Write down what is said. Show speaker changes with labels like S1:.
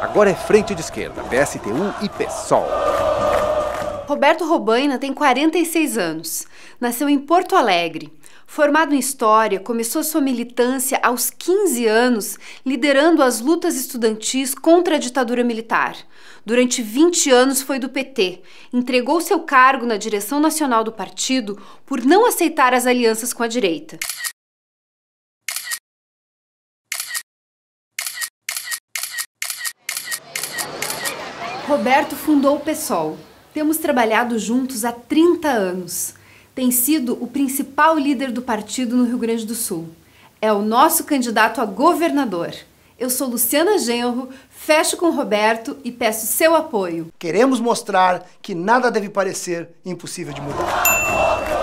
S1: Agora é frente de esquerda, PSTU e PSOL.
S2: Roberto Robaina tem 46 anos. Nasceu em Porto Alegre. Formado em História, começou sua militância aos 15 anos, liderando as lutas estudantis contra a ditadura militar. Durante 20 anos foi do PT. Entregou seu cargo na direção nacional do partido por não aceitar as alianças com a direita. Roberto fundou o PSOL. Temos trabalhado juntos há 30 anos. Tem sido o principal líder do partido no Rio Grande do Sul. É o nosso candidato a governador. Eu sou Luciana Genro, fecho com Roberto e peço seu apoio. Queremos mostrar que nada
S3: deve parecer impossível de mudar.